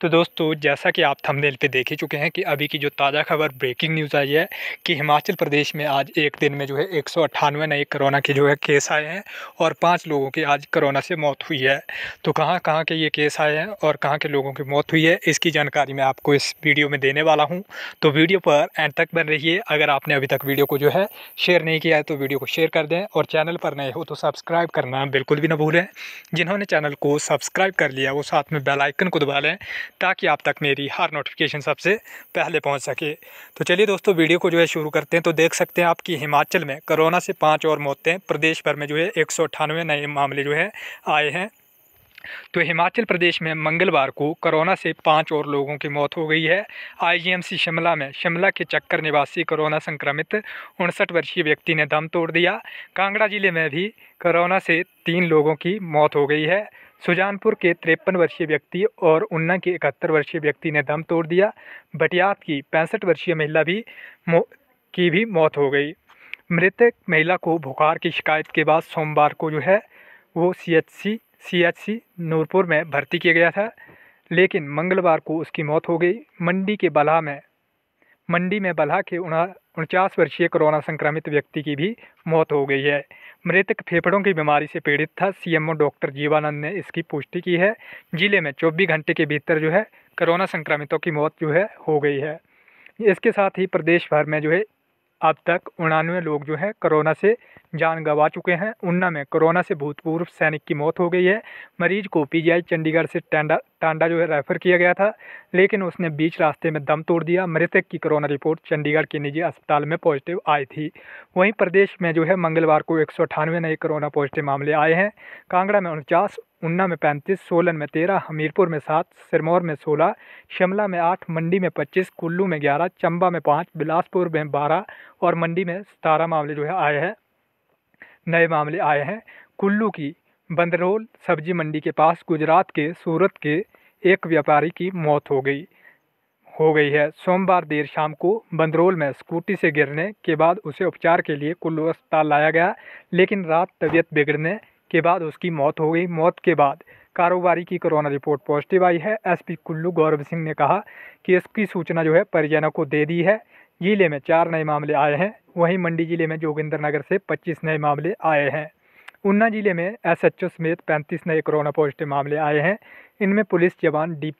तो दोस्तों जैसा कि आप थंबनेल पे देख ही चुके हैं कि अभी की जो ताज़ा खबर ब्रेकिंग न्यूज़ आई है कि हिमाचल प्रदेश में आज एक दिन में जो है एक नए कोरोना के जो है केस आए हैं और पाँच लोगों की आज कोरोना से मौत हुई है तो कहाँ कहाँ के ये केस आए हैं और कहाँ के लोगों की मौत हुई है इसकी जानकारी मैं आपको इस वीडियो में देने वाला हूँ तो वीडियो पर एंड तक बन है अगर आपने अभी तक वीडियो को जो है शेयर नहीं किया है तो वीडियो को शेयर कर दें और चैनल पर नए हो तो सब्सक्राइब करना बिल्कुल भी ना भूलें जिन्होंने चैनल को सब्सक्राइब कर लिया वो साथ में बेलाइकन को दबा लें ताकि आप तक मेरी हर नोटिफिकेशन सबसे पहले पहुंच सके तो चलिए दोस्तों वीडियो को जो है शुरू करते हैं तो देख सकते हैं आपकी हिमाचल में कोरोना से पाँच और मौतें प्रदेश भर में जो है एक नए मामले जो है आए हैं तो हिमाचल प्रदेश में मंगलवार को कोरोना से पाँच और लोगों की मौत हो गई है आईजीएमसी शिमला में शिमला के चक्कर निवासी कोरोना संक्रमित उनसठ वर्षीय व्यक्ति ने दम तोड़ दिया कांगड़ा जिले में भी कोरोना से तीन लोगों की मौत हो गई है सुजानपुर के तिरपन वर्षीय व्यक्ति और उन्ना के इकहत्तर वर्षीय व्यक्ति ने दम तोड़ दिया बटियात की पैंसठ वर्षीय महिला भी की भी मौत हो गई मृतक महिला को बुखार की शिकायत के बाद सोमवार को जो है वो सीएचसी सीएचसी नूरपुर में भर्ती किया गया था लेकिन मंगलवार को उसकी मौत हो गई मंडी के बलहा में मंडी में बलहा के उना उनचास वर्षीय कोरोना संक्रमित व्यक्ति की भी मौत हो गई है मृतक फेफड़ों की बीमारी से पीड़ित था सीएमओ डॉक्टर जीवानंद ने इसकी पुष्टि की है जिले में चौबीस घंटे के भीतर जो है कोरोना संक्रमितों की मौत जो है हो गई है इसके साथ ही प्रदेश भर में जो है अब तक उनानवे लोग जो हैं कोरोना से जान गंवा चुके हैं उन्ना में कोरोना से भूतपूर्व सैनिक की मौत हो गई है मरीज को पीजीआई चंडीगढ़ से टांडा टांडा जो है रेफ़र किया गया था लेकिन उसने बीच रास्ते में दम तोड़ दिया मृतक की कोरोना रिपोर्ट चंडीगढ़ के निजी अस्पताल में पॉजिटिव आई थी वहीं प्रदेश में जो है मंगलवार को एक नए कोरोना पॉजिटिव मामले आए हैं कांगड़ा में उनचास उन्ना में पैंतीस सोलन में तेरह हमीरपुर में सात सिरमौर में सोलह शिमला में आठ मंडी में पच्चीस कुल्लू में ग्यारह चंबा में पाँच बिलासपुर में बारह और मंडी में सतारह मामले जो है आए हैं नए मामले आए हैं कुल्लू की बंदरोल सब्जी मंडी के पास गुजरात के सूरत के एक व्यापारी की मौत हो गई हो गई है सोमवार देर शाम को बंदरोल में स्कूटी से गिरने के बाद उसे उपचार के लिए कुल्लू अस्पताल लाया गया लेकिन रात तबीयत बिगड़ने के बाद उसकी मौत हो गई मौत के बाद कारोबारी की कोरोना रिपोर्ट पॉजिटिव आई है एसपी कुल्लू गौरव सिंह ने कहा कि इसकी सूचना जो है परिजनों को दे दी है जिले में चार नए मामले आए हैं वहीं मंडी जिले में जोगिंद्रनगर से 25 नए मामले आए हैं ऊना जिले में एसएचओ समेत 35 नए कोरोना पॉजिटिव मामले आए हैं इनमें पुलिस जवान डी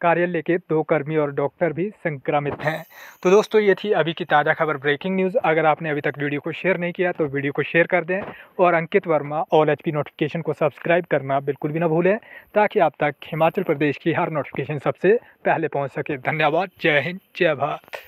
कार्यालय के दो कर्मी और डॉक्टर भी संक्रमित हैं तो दोस्तों ये थी अभी की ताज़ा खबर ब्रेकिंग न्यूज़ अगर आपने अभी तक वीडियो को शेयर नहीं किया तो वीडियो को शेयर कर दें और अंकित वर्मा ऑल एच नोटिफिकेशन को सब्सक्राइब करना बिल्कुल भी ना भूलें ताकि आप तक हिमाचल प्रदेश की हर नोटिफिकेशन सबसे पहले पहुँच सके धन्यवाद जय हिंद जय भारत